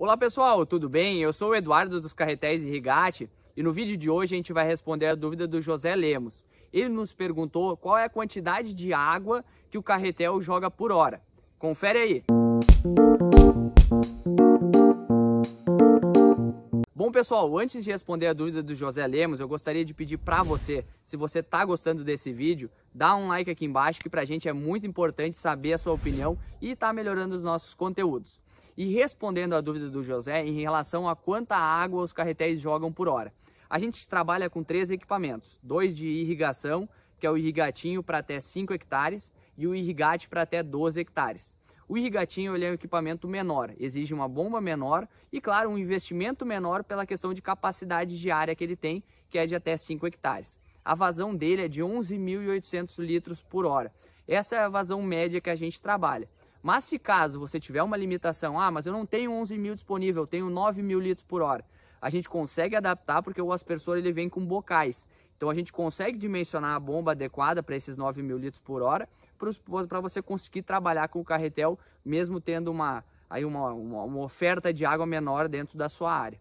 Olá pessoal, tudo bem? Eu sou o Eduardo dos Carretéis e Rigate e no vídeo de hoje a gente vai responder a dúvida do José Lemos. Ele nos perguntou qual é a quantidade de água que o carretel joga por hora. Confere aí. Bom pessoal, antes de responder a dúvida do José Lemos, eu gostaria de pedir para você, se você está gostando desse vídeo, dá um like aqui embaixo que para a gente é muito importante saber a sua opinião e estar tá melhorando os nossos conteúdos. E respondendo à dúvida do José em relação a quanta água os carretéis jogam por hora. A gente trabalha com três equipamentos, dois de irrigação, que é o irrigatinho para até 5 hectares e o irrigate para até 12 hectares. O irrigatinho é um equipamento menor, exige uma bomba menor e, claro, um investimento menor pela questão de capacidade de área que ele tem, que é de até 5 hectares. A vazão dele é de 11.800 litros por hora. Essa é a vazão média que a gente trabalha. Mas se caso você tiver uma limitação, ah, mas eu não tenho 11 mil disponível, eu tenho 9 mil litros por hora, a gente consegue adaptar porque o aspersor ele vem com bocais. Então a gente consegue dimensionar a bomba adequada para esses 9 mil litros por hora para você conseguir trabalhar com o carretel, mesmo tendo uma, aí uma, uma, uma oferta de água menor dentro da sua área.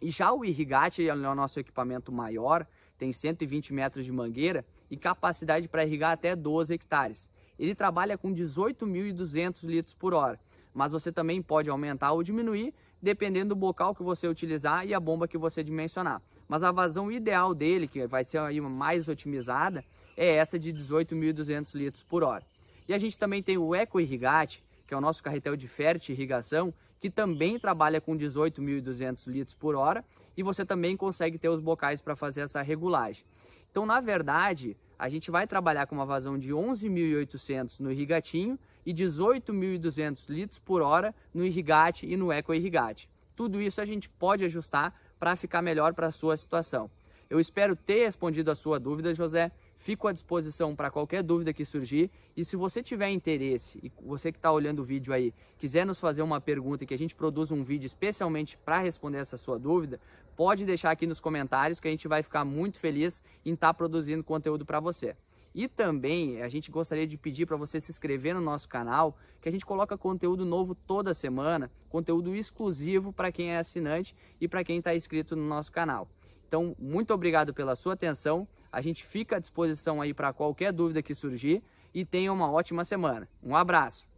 E já o irrigate é o nosso equipamento maior, tem 120 metros de mangueira e capacidade para irrigar até 12 hectares ele trabalha com 18.200 litros por hora, mas você também pode aumentar ou diminuir dependendo do bocal que você utilizar e a bomba que você dimensionar. Mas a vazão ideal dele, que vai ser aí mais otimizada, é essa de 18.200 litros por hora. E a gente também tem o Eco Irrigate, que é o nosso carretel de fértil irrigação, que também trabalha com 18.200 litros por hora e você também consegue ter os bocais para fazer essa regulagem. Então, na verdade, a gente vai trabalhar com uma vazão de 11.800 no irrigatinho e 18.200 litros por hora no irrigate e no eco-irrigate. Tudo isso a gente pode ajustar para ficar melhor para a sua situação. Eu espero ter respondido a sua dúvida, José. Fico à disposição para qualquer dúvida que surgir. E se você tiver interesse, e você que está olhando o vídeo aí, quiser nos fazer uma pergunta e que a gente produza um vídeo especialmente para responder essa sua dúvida, pode deixar aqui nos comentários que a gente vai ficar muito feliz em estar tá produzindo conteúdo para você. E também a gente gostaria de pedir para você se inscrever no nosso canal, que a gente coloca conteúdo novo toda semana, conteúdo exclusivo para quem é assinante e para quem está inscrito no nosso canal. Então, muito obrigado pela sua atenção. A gente fica à disposição aí para qualquer dúvida que surgir e tenha uma ótima semana. Um abraço.